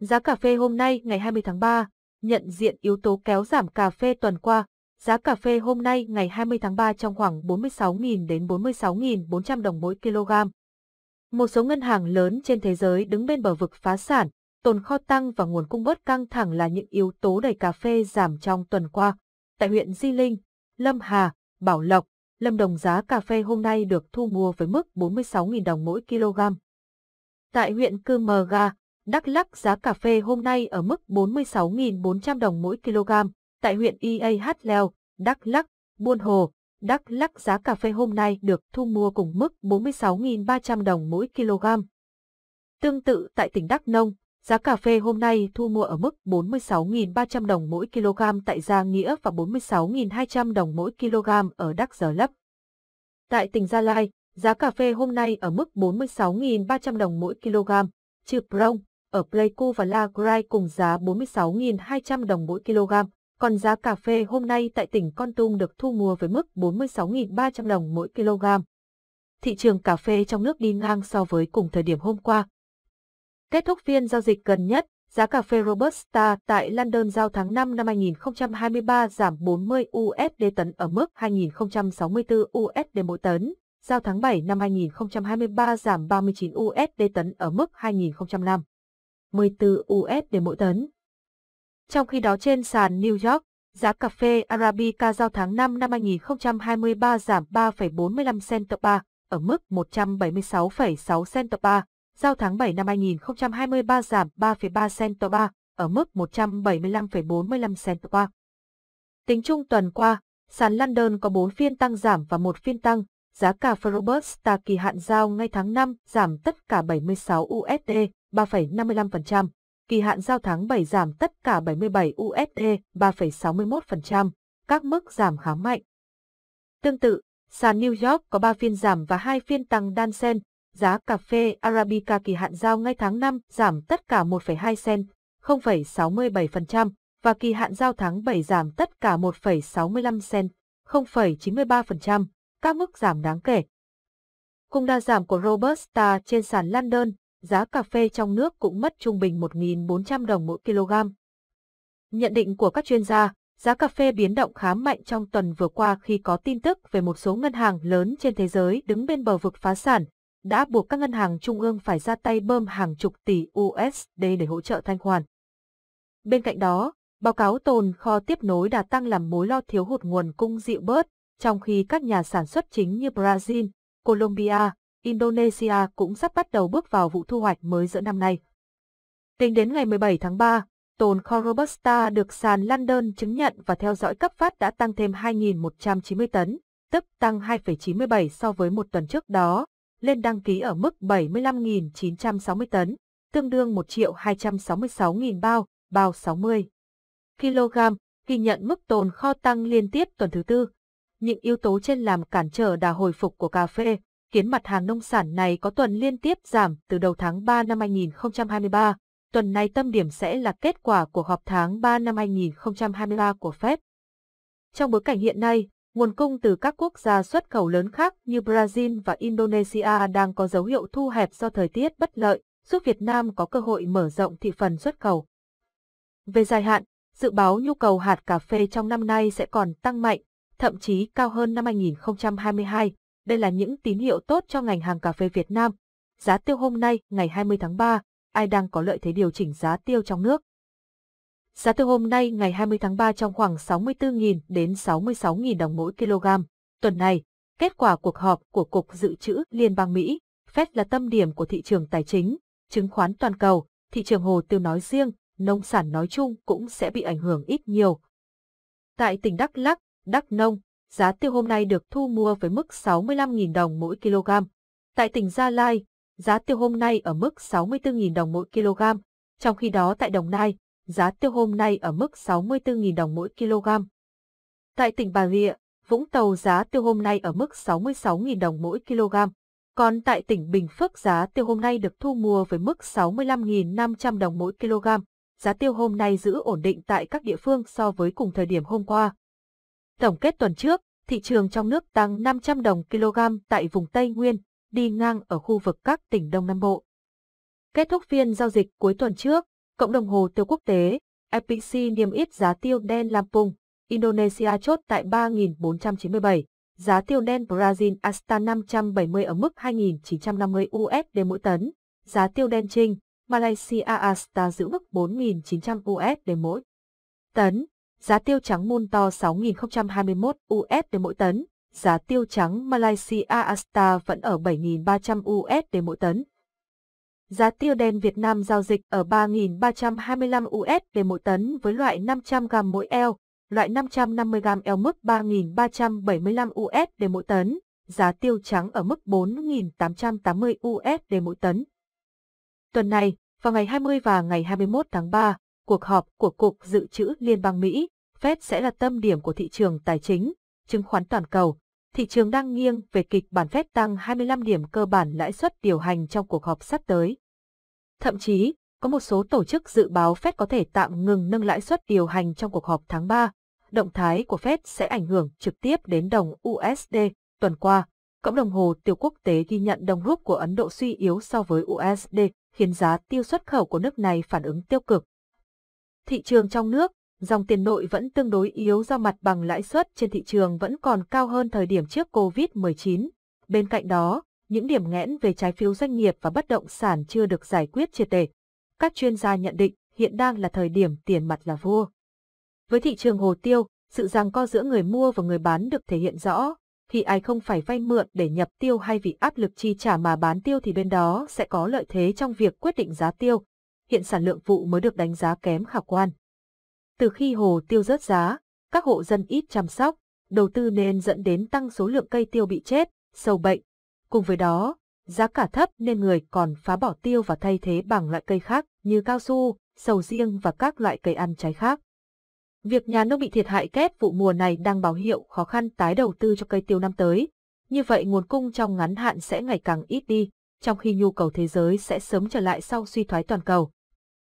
Giá cà phê hôm nay ngày 20 tháng 3, nhận diện yếu tố kéo giảm cà phê tuần qua. Giá cà phê hôm nay ngày 20 tháng 3 trong khoảng 46.000 đến 46.400 đồng mỗi kg. Một số ngân hàng lớn trên thế giới đứng bên bờ vực phá sản, tồn kho tăng và nguồn cung bớt căng thẳng là những yếu tố đẩy cà phê giảm trong tuần qua. Tại huyện Di Linh, Lâm Hà, Bảo Lộc, Lâm Đồng giá cà phê hôm nay được thu mua với mức 46.000 đồng mỗi kg. Tại huyện Cư Mờ Ga, Đắk Lắk giá cà phê hôm nay ở mức 46.400 đồng mỗi kg. Tại huyện IAH Leo, Đắk Lắk, Buôn Hồ, Đắk Lắk giá cà phê hôm nay được thu mua cùng mức 46.300 đồng mỗi kg. Tương tự tại tỉnh Đắk Nông, giá cà phê hôm nay thu mua ở mức 46.300 đồng mỗi kg tại Gia Nghĩa và 46.200 đồng mỗi kg ở Đắk Giờ Lấp. Tại tỉnh Gia Lai, giá cà phê hôm nay ở mức 46.300 đồng mỗi kg, trừ Prong, ở Pleiku và La Grai cùng giá 46.200 đồng mỗi kg, còn giá cà phê hôm nay tại tỉnh Con Tum được thu mua với mức 46.300 đồng mỗi kg. Thị trường cà phê trong nước đi ngang so với cùng thời điểm hôm qua. Kết thúc phiên giao dịch gần nhất, giá cà phê Robusta tại London giao tháng 5 năm 2023 giảm 40 USD tấn ở mức 2.064 USD mỗi tấn, giao tháng 7 năm 2023 giảm 39 USD tấn ở mức 2005. 14 USD mỗi tấn. Trong khi đó trên sàn New York, giá cà phê Arabica giao tháng 5 năm 2023 giảm 3,45 cent ba ở mức 176,6 cent ba, giao tháng 7 năm 2023 giảm 3,3 cent ba ở mức 175,45 cent ba. Tính chung tuần qua, sàn London có 4 phiên tăng giảm và một phiên tăng, giá cà phê Robusta kỳ hạn giao ngay tháng 5 giảm tất cả 76 USD, 3,55%, kỳ hạn giao tháng 7 giảm tất cả 77 USD 3,61%, các mức giảm khá mạnh. Tương tự, sàn New York có 3 phiên giảm và 2 phiên tăng đan sen, giá cà phê Arabica kỳ hạn giao ngay tháng 5 giảm tất cả 1,2 sen, 0,67% và kỳ hạn giao tháng 7 giảm tất cả 1,65 sen, 0,93%, các mức giảm đáng kể. Cùng đa giảm của Robusta trên sàn London giá cà phê trong nước cũng mất trung bình 1.400 đồng mỗi kg. Nhận định của các chuyên gia, giá cà phê biến động khá mạnh trong tuần vừa qua khi có tin tức về một số ngân hàng lớn trên thế giới đứng bên bờ vực phá sản, đã buộc các ngân hàng trung ương phải ra tay bơm hàng chục tỷ USD để hỗ trợ thanh khoản. Bên cạnh đó, báo cáo tồn kho tiếp nối đã tăng làm mối lo thiếu hụt nguồn cung dịu bớt, trong khi các nhà sản xuất chính như Brazil, Colombia, Indonesia cũng sắp bắt đầu bước vào vụ thu hoạch mới giữa năm nay. Tính đến ngày 17 tháng 3, tồn kho Robusta được sàn London chứng nhận và theo dõi cấp phát đã tăng thêm 2.190 tấn, tức tăng 2,97 so với một tuần trước đó, lên đăng ký ở mức 75.960 tấn, tương đương 1 266.000 bao, bao 60 kg, ghi nhận mức tồn kho tăng liên tiếp tuần thứ tư. Những yếu tố trên làm cản trở đà hồi phục của cà phê, khiến mặt hàng nông sản này có tuần liên tiếp giảm từ đầu tháng 3 năm 2023. Tuần này tâm điểm sẽ là kết quả của họp tháng 3 năm 2023 của Fed. Trong bối cảnh hiện nay, nguồn cung từ các quốc gia xuất khẩu lớn khác như Brazil và Indonesia đang có dấu hiệu thu hẹp do thời tiết bất lợi, giúp Việt Nam có cơ hội mở rộng thị phần xuất khẩu. Về dài hạn, dự báo nhu cầu hạt cà phê trong năm nay sẽ còn tăng mạnh, thậm chí cao hơn năm 2022, đây là những tín hiệu tốt cho ngành hàng cà phê Việt Nam. Giá tiêu hôm nay, ngày 20 tháng 3, ai đang có lợi thế điều chỉnh giá tiêu trong nước? Giá tiêu hôm nay ngày 20 tháng 3 trong khoảng 64.000 đến 66.000 đồng mỗi kg. Tuần này, kết quả cuộc họp của Cục Dự trữ Liên bang Mỹ, Fed là tâm điểm của thị trường tài chính, chứng khoán toàn cầu, thị trường hồ tiêu nói riêng, nông sản nói chung cũng sẽ bị ảnh hưởng ít nhiều. Tại tỉnh Đắk Lắk, Đắk Nông, giá tiêu hôm nay được thu mua với mức 65.000 đồng mỗi kg. Tại tỉnh Gia Lai, giá tiêu hôm nay ở mức 64.000 đồng mỗi kg, trong khi đó tại Đồng Nai, giá tiêu hôm nay ở mức 64.000 đồng mỗi kg. Tại tỉnh Bà Rịa, Vũng Tàu giá tiêu hôm nay ở mức 66.000 đồng mỗi kg, còn tại tỉnh Bình Phước giá tiêu hôm nay được thu mua với mức 65.500 đồng mỗi kg. Giá tiêu hôm nay giữ ổn định tại các địa phương so với cùng thời điểm hôm qua. Tổng kết tuần trước, thị trường trong nước tăng 500 đồng kg tại vùng Tây Nguyên, đi ngang ở khu vực các tỉnh Đông Nam Bộ. Kết thúc phiên giao dịch cuối tuần trước, cộng đồng hồ tiêu quốc tế, IPC niêm yết giá tiêu đen Lampung, Indonesia chốt tại 3.497, giá tiêu đen Brazil Asta 570 ở mức 2.950 USD mỗi tấn, giá tiêu đen Trinh, Malaysia Asta giữ mức 4.900 USD mỗi tấn giá tiêu trắng Mun to 6.021 USD mỗi tấn, giá tiêu trắng Malaysia Asta vẫn ở 7.300 USD mỗi tấn. Giá tiêu đen Việt Nam giao dịch ở 3.325 USD mỗi tấn với loại 500g mỗi eo, loại 550g eo mức 3.375 USD mỗi tấn, giá tiêu trắng ở mức 4.880 USD mỗi tấn. Tuần này, vào ngày 20 và ngày 21 tháng 3, cuộc họp của Cục Dự trữ Liên bang Mỹ, Fed sẽ là tâm điểm của thị trường tài chính, chứng khoán toàn cầu. Thị trường đang nghiêng về kịch bản Fed tăng 25 điểm cơ bản lãi suất điều hành trong cuộc họp sắp tới. Thậm chí, có một số tổ chức dự báo Fed có thể tạm ngừng nâng lãi suất điều hành trong cuộc họp tháng 3. Động thái của Fed sẽ ảnh hưởng trực tiếp đến đồng USD. Tuần qua, cộng đồng hồ tiêu quốc tế ghi nhận đồng rút của Ấn Độ suy yếu so với USD, khiến giá tiêu xuất khẩu của nước này phản ứng tiêu cực. Thị trường trong nước, dòng tiền nội vẫn tương đối yếu do mặt bằng lãi suất trên thị trường vẫn còn cao hơn thời điểm trước COVID-19. Bên cạnh đó, những điểm nghẽn về trái phiếu doanh nghiệp và bất động sản chưa được giải quyết triệt để. Các chuyên gia nhận định hiện đang là thời điểm tiền mặt là vua. Với thị trường hồ tiêu, sự ràng co giữa người mua và người bán được thể hiện rõ. thì ai không phải vay mượn để nhập tiêu hay vì áp lực chi trả mà bán tiêu thì bên đó sẽ có lợi thế trong việc quyết định giá tiêu, hiện sản lượng vụ mới được đánh giá kém khả quan. Từ khi hồ tiêu rớt giá, các hộ dân ít chăm sóc, đầu tư nên dẫn đến tăng số lượng cây tiêu bị chết, sâu bệnh. Cùng với đó, giá cả thấp nên người còn phá bỏ tiêu và thay thế bằng loại cây khác như cao su, sầu riêng và các loại cây ăn trái khác. Việc nhà nông bị thiệt hại kép vụ mùa này đang báo hiệu khó khăn tái đầu tư cho cây tiêu năm tới. Như vậy nguồn cung trong ngắn hạn sẽ ngày càng ít đi, trong khi nhu cầu thế giới sẽ sớm trở lại sau suy thoái toàn cầu.